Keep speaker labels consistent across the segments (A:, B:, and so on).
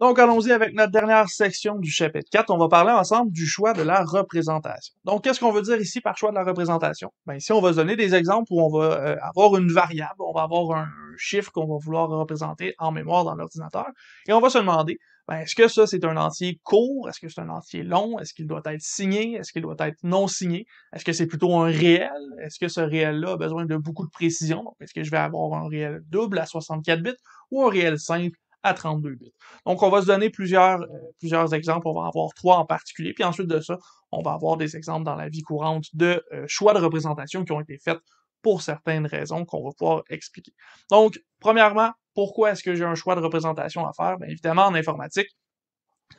A: Donc, allons-y avec notre dernière section du chapitre 4. On va parler ensemble du choix de la représentation. Donc, qu'est-ce qu'on veut dire ici par choix de la représentation? Ben, ici, on va se donner des exemples où on va euh, avoir une variable, on va avoir un chiffre qu'on va vouloir représenter en mémoire dans l'ordinateur, et on va se demander, ben, est-ce que ça, c'est un entier court? Est-ce que c'est un entier long? Est-ce qu'il doit être signé? Est-ce qu'il doit être non signé? Est-ce que c'est plutôt un réel? Est-ce que ce réel-là a besoin de beaucoup de précision? Est-ce que je vais avoir un réel double à 64 bits ou un réel simple 32 bits. Donc, on va se donner plusieurs, euh, plusieurs exemples. On va avoir trois en particulier. Puis ensuite de ça, on va avoir des exemples dans la vie courante de euh, choix de représentation qui ont été faits pour certaines raisons qu'on va pouvoir expliquer. Donc, premièrement, pourquoi est-ce que j'ai un choix de représentation à faire? Bien évidemment, en informatique,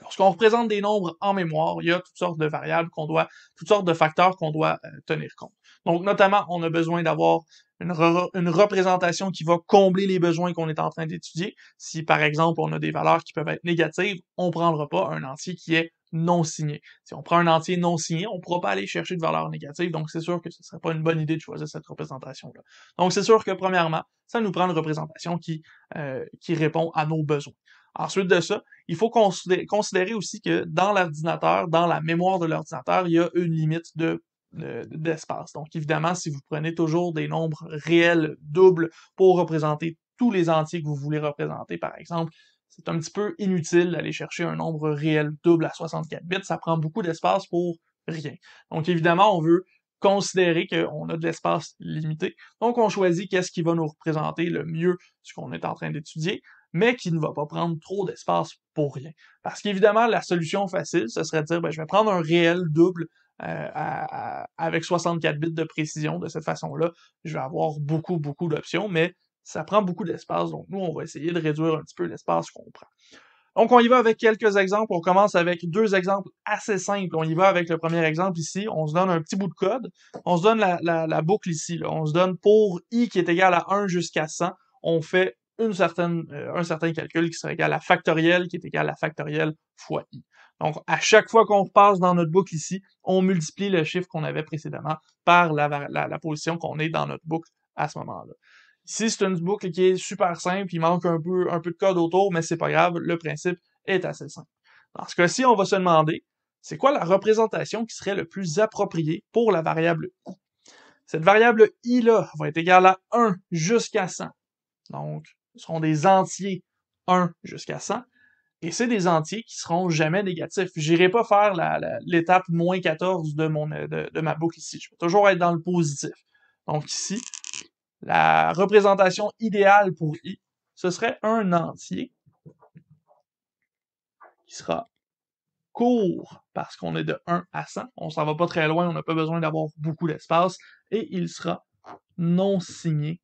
A: Lorsqu'on représente des nombres en mémoire, il y a toutes sortes de variables qu'on doit, toutes sortes de facteurs qu'on doit euh, tenir compte. Donc, notamment, on a besoin d'avoir une, représentation qui va combler les besoins qu'on est en train d'étudier. Si, par exemple, on a des valeurs qui peuvent être négatives, on ne prendra pas un entier qui est non signé. Si on prend un entier non signé, on ne pourra pas aller chercher de valeurs négatives, donc c'est sûr que ce ne serait pas une bonne idée de choisir cette représentation-là. Donc c'est sûr que premièrement, ça nous prend une représentation qui, euh, qui répond à nos besoins. Ensuite de ça, il faut considérer aussi que dans l'ordinateur, dans la mémoire de l'ordinateur, il y a une limite de d'espace. Donc, évidemment, si vous prenez toujours des nombres réels doubles pour représenter tous les entiers que vous voulez représenter, par exemple, c'est un petit peu inutile d'aller chercher un nombre réel double à 64 bits. Ça prend beaucoup d'espace pour rien. Donc, évidemment, on veut considérer qu'on a de l'espace limité. Donc, on choisit qu'est-ce qui va nous représenter le mieux ce qu'on est en train d'étudier, mais qui ne va pas prendre trop d'espace pour rien. Parce qu'évidemment, la solution facile, ce serait de dire, ben, je vais prendre un réel double euh, avec 64 bits de précision de cette façon-là, je vais avoir beaucoup, beaucoup d'options, mais ça prend beaucoup d'espace. Donc, nous, on va essayer de réduire un petit peu l'espace qu'on prend. Donc, on y va avec quelques exemples. On commence avec deux exemples assez simples. On y va avec le premier exemple ici. On se donne un petit bout de code. On se donne la, boucle ici. On se donne pour i qui est égal à 1 jusqu'à 100. On fait une certaine, euh, un certain calcul qui serait égal à factoriel, qui est égal à factoriel fois i. Donc, à chaque fois qu'on passe dans notre boucle ici, on multiplie le chiffre qu'on avait précédemment par la, position qu'on est dans notre boucle à ce moment-là. Ici, c'est une boucle qui est super simple, il manque un peu, de code autour, mais c'est pas grave, le principe est assez simple. Dans ce cas-ci, on va se demander, c'est quoi la représentation qui serait le plus appropriée pour la variable i? Cette variable i-là va être égale à 1 jusqu'à 100. Donc, ce seront des entiers 1 jusqu'à 100. Et c'est des entiers qui seront jamais négatifs. J'irai pas faire l'étape moins 14 euh, de, ma boucle ici. Je vais toujours être dans le positif. Donc ici, la représentation idéale pour i, ce serait un entier qui sera court parce qu'on est de 1 à 100. On s'en va pas très loin, on n'a pas besoin d'avoir beaucoup d'espace. Et il sera non signé,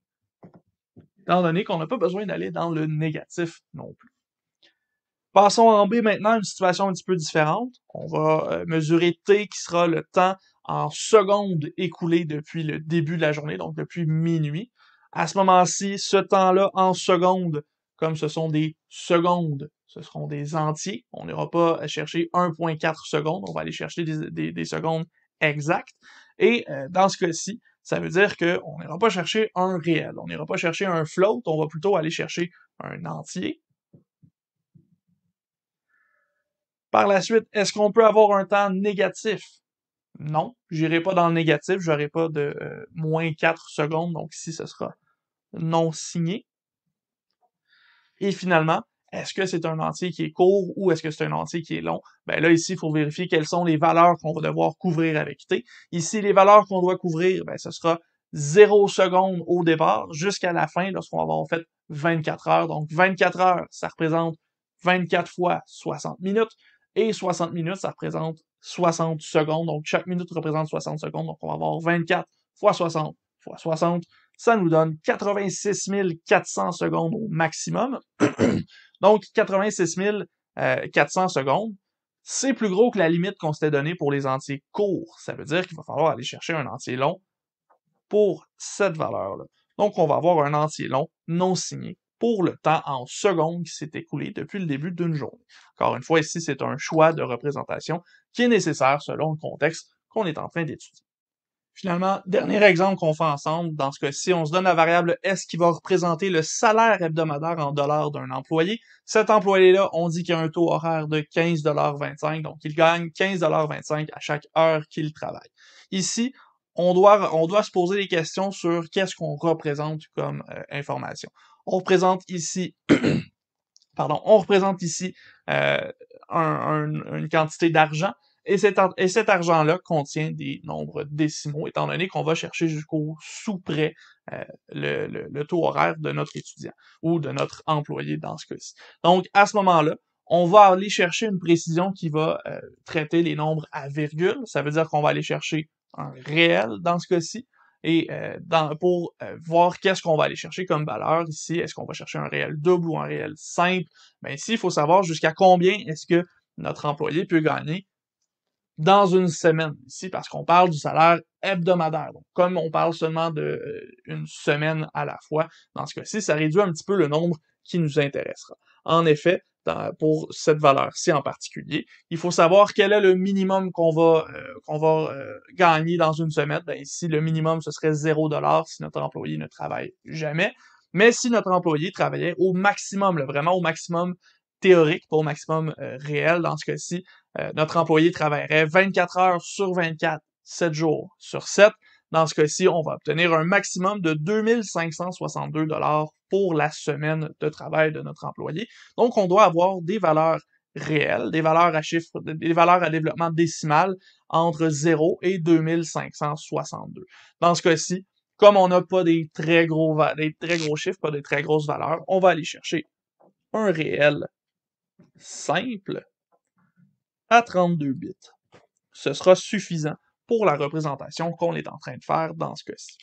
A: étant donné qu'on n'a pas besoin d'aller dans le négatif non plus. Passons en B maintenant une situation un petit peu différente. On va euh, mesurer T qui sera le temps en secondes écoulées depuis le début de la journée, donc depuis minuit. À ce moment-ci, ce temps-là en secondes, comme ce sont des secondes, ce seront des entiers. On n'ira pas chercher 1.4 secondes, on va aller chercher des, secondes exactes. Et euh, dans ce cas-ci, ça veut dire qu'on n'ira pas chercher un réel, on n'ira pas chercher un float, on va plutôt aller chercher un entier Par la suite, est-ce qu'on peut avoir un temps négatif? Non, j'irai pas dans le négatif, j'aurai pas de euh, moins 4 secondes, donc ici ce sera non signé. Et finalement, est-ce que c'est un entier qui est court ou est-ce que c'est un entier qui est long? Ben là, ici, il faut vérifier quelles sont les valeurs qu'on va devoir couvrir avec T. Ici, les valeurs qu'on doit couvrir, ben, ce sera 0 secondes au départ jusqu'à la fin lorsqu'on va avoir fait 24 heures. Donc, 24 heures, ça représente 24 fois 60 minutes. Et 60 minutes, ça représente 60 secondes. Donc, chaque minute représente 60 secondes. Donc, on va avoir 24 fois 60 fois 60. Ça nous donne 86 400 secondes au maximum. Donc, 86 400 euh, secondes. C'est plus gros que la limite qu'on s'était donnée pour les entiers courts. Ça veut dire qu'il va falloir aller chercher un entier long pour cette valeur-là. Donc, on va avoir un entier long non signé pour le temps en secondes qui s'est écoulé depuis le début d'une journée. Encore une fois, ici, c'est un choix de représentation qui est nécessaire selon le contexte qu'on est en train d'étudier. Finalement, dernier exemple qu'on fait ensemble, dans ce cas-ci, on se donne la variable S qui va représenter le salaire hebdomadaire en dollars d'un employé. Cet employé-là, on dit qu'il a un taux horaire de 15,25 donc il gagne 15,25 à chaque heure qu'il travaille. Ici, on doit, se poser des questions sur qu'est-ce qu'on représente comme euh, information. On représente ici, pardon, on représente ici euh, une quantité d'argent. Et cet, et cet argent-là contient des nombres décimaux, étant donné qu'on va chercher jusqu'au sous près euh, le, taux horaire de notre étudiant ou de notre employé dans ce cas-ci. Donc, à ce moment-là, on va aller chercher une précision qui va euh, traiter les nombres à virgule. Ça veut dire qu'on va aller chercher un réel dans ce cas-ci et euh, pour euh, voir qu'est-ce qu'on va aller chercher comme valeur ici. Est-ce qu'on va chercher un réel double ou un réel simple? bien ici, il faut savoir jusqu'à combien est-ce que notre employé peut gagner dans une semaine ici, parce qu'on parle du salaire hebdomadaire. comme on parle seulement d'une euh, semaine à la fois, dans ce cas-ci, ça réduit un petit peu le nombre qui nous intéressera. En effet, pour cette valeur-ci en particulier. Il faut savoir quel est le minimum qu'on va euh, qu'on va euh, gagner dans une semaine. Ben, ici, le minimum, ce serait 0 si notre employé ne travaille jamais. Mais si notre employé travaillait au maximum, vraiment au maximum théorique, pas au maximum euh, réel, dans ce cas-ci, notre employé travaillerait 24 heures sur 24, 7 jours sur 7, dans ce cas-ci, on va obtenir un maximum de 2562 dollars pour la semaine de travail de notre employé. Donc, on doit avoir des valeurs réelles, des valeurs à chiffres, des valeurs à développement décimal entre 0 et 2562. Dans ce cas-ci, comme on n'a pas des très gros, des très gros chiffres, pas des très grosses valeurs, on va aller chercher un réel simple à 32 bits. Ce sera suffisant pour la représentation qu'on est en train de faire dans ce cas-ci.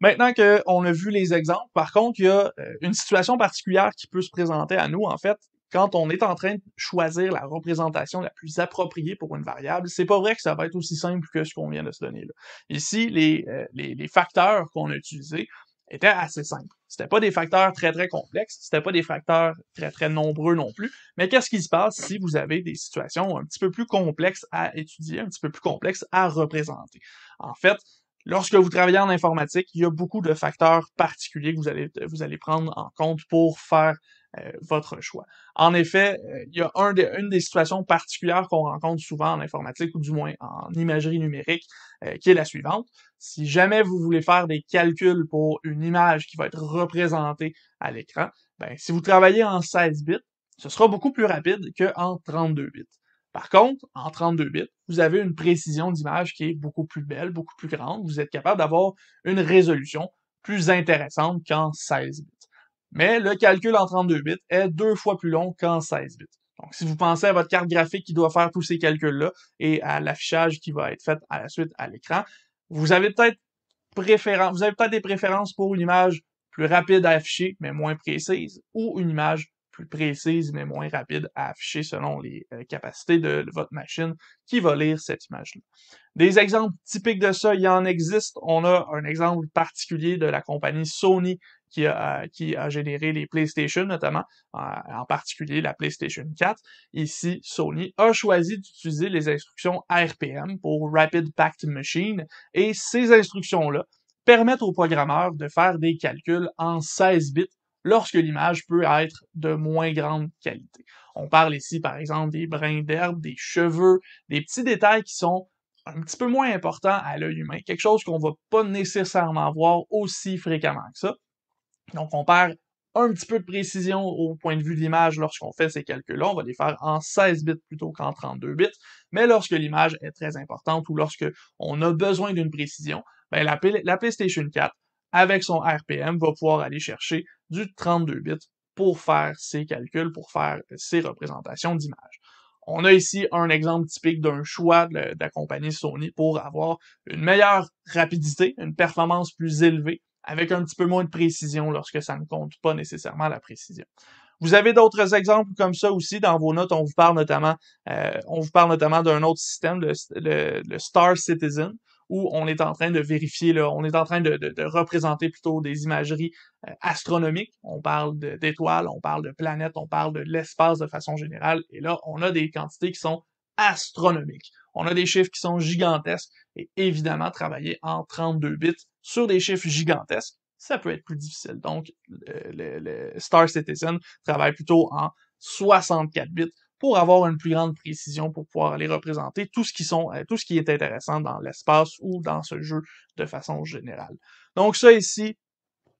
A: Maintenant qu'on a vu les exemples, par contre, il y a euh, une situation particulière qui peut se présenter à nous, en fait, quand on est en train de choisir la représentation la plus appropriée pour une variable, c'est pas vrai que ça va être aussi simple que ce qu'on vient de se donner là. Ici, les, euh, les facteurs qu'on a utilisés étaient assez simples. C'était pas des facteurs très, très complexes. C'était pas des facteurs très, très nombreux non plus. Mais qu'est-ce qui se passe si vous avez des situations un petit peu plus complexes à étudier, un petit peu plus complexes à représenter? En fait, lorsque vous travaillez en informatique, il y a beaucoup de facteurs particuliers que vous allez, vous allez prendre en compte pour faire euh, votre choix. En effet, euh, il y a un une des situations particulières qu'on rencontre souvent en informatique, ou du moins en imagerie numérique, euh, qui est la suivante. Si jamais vous voulez faire des calculs pour une image qui va être représentée à l'écran, ben, si vous travaillez en 16 bits, ce sera beaucoup plus rapide qu'en 32 bits. Par contre, en 32 bits, vous avez une précision d'image qui est beaucoup plus belle, beaucoup plus grande. Vous êtes capable d'avoir une résolution plus intéressante qu'en 16 bits. Mais le calcul en 32 bits est deux fois plus long qu'en 16 bits. Donc, si vous pensez à votre carte graphique qui doit faire tous ces calculs-là et à l'affichage qui va être fait à la suite à l'écran, vous avez peut-être préférence, vous peut des préférences pour une image plus rapide à afficher, mais moins précise, ou une image plus précise mais moins rapide à afficher selon les euh, capacités de, votre machine qui va lire cette image-là. Des exemples typiques de ça, il y en existe. On a un exemple particulier de la compagnie Sony qui a, euh, qui a généré les PlayStation notamment, euh, en particulier la PlayStation 4. Ici, Sony a choisi d'utiliser les instructions RPM pour Rapid Packed Machine et ces instructions-là permettent aux programmeurs de faire des calculs en 16 bits lorsque l'image peut être de moins grande qualité. On parle ici, par exemple, des brins d'herbe, des cheveux, des petits détails qui sont un petit peu moins importants à l'œil humain, quelque chose qu'on ne va pas nécessairement voir aussi fréquemment que ça. Donc, on perd un petit peu de précision au point de vue de l'image lorsqu'on fait ces calculs-là. On va les faire en 16 bits plutôt qu'en 32 bits. Mais lorsque l'image est très importante ou lorsque on a besoin d'une précision, ben, la PlayStation 4 avec son RPM, va pouvoir aller chercher du 32 bits pour faire ses calculs, pour faire ses représentations d'images. On a ici un exemple typique d'un choix de la compagnie Sony pour avoir une meilleure rapidité, une performance plus élevée, avec un petit peu moins de précision lorsque ça ne compte pas nécessairement la précision. Vous avez d'autres exemples comme ça aussi dans vos notes. On vous parle notamment, euh, on vous parle notamment d'un autre système, le Star Citizen où on est en train de vérifier, là, on est en train de, représenter plutôt des imageries euh, astronomiques. On parle d'étoiles, on parle de planètes, on parle de l'espace de façon générale. Et là, on a des quantités qui sont astronomiques. On a des chiffres qui sont gigantesques et évidemment, travailler en 32 bits sur des chiffres gigantesques, ça peut être plus difficile. Donc, le Star Citizen travaille plutôt en 64 bits pour avoir une plus grande précision pour pouvoir les représenter tout ce qui sont euh, tout ce qui est intéressant dans l'espace ou dans ce jeu de façon générale. Donc ça ici,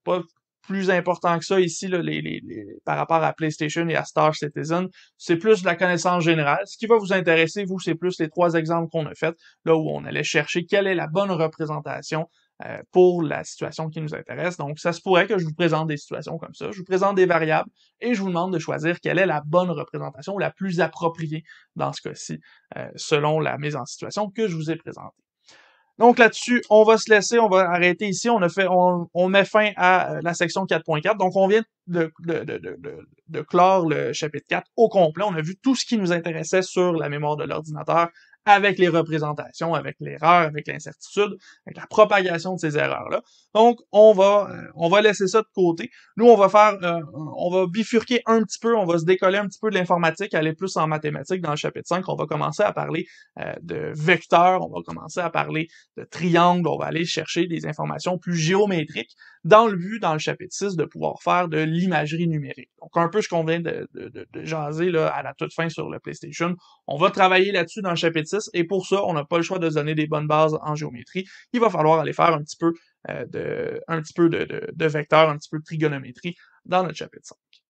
A: pas plus important que ça ici là, les, les, par rapport à PlayStation et à Star Citizen, c'est plus de la connaissance générale. Ce qui va vous intéresser, vous, c'est plus les trois exemples qu'on a fait là où on allait chercher quelle est la bonne représentation euh, pour la situation qui nous intéresse. Donc, ça se pourrait que je vous présente des situations comme ça. Je vous présente des variables et je vous demande de choisir quelle est la bonne représentation la plus appropriée dans ce cas-ci, euh, selon la mise en situation que je vous ai présentée. Donc là-dessus, on va se laisser, on va arrêter ici. On a fait, on, met fin à euh, la section 4.4. Donc on vient de, de, clore le chapitre 4 au complet. On a vu tout ce qui nous intéressait sur la mémoire de l'ordinateur avec les représentations, avec l'erreur, avec l'incertitude, avec la propagation de ces erreurs-là. Donc, on va, euh, on va laisser ça de côté. Nous, on va faire, euh, on va bifurquer un petit peu, on va se décoller un petit peu de l'informatique, aller plus en mathématiques dans le chapitre 5. On va commencer à parler euh, de vecteurs, on va commencer à parler de triangles, on va aller chercher des informations plus géométriques dans le but, dans le chapitre 6, de pouvoir faire de l'imagerie numérique. Donc, un peu ce qu'on vient de, jaser là, à la toute fin sur le PlayStation. On va travailler là-dessus dans le chapitre 6, et pour ça, on n'a pas le choix de donner des bonnes bases en géométrie. Il va falloir aller faire un petit peu, euh, de, un petit peu de, vecteurs, un petit peu de trigonométrie dans notre chapitre 6.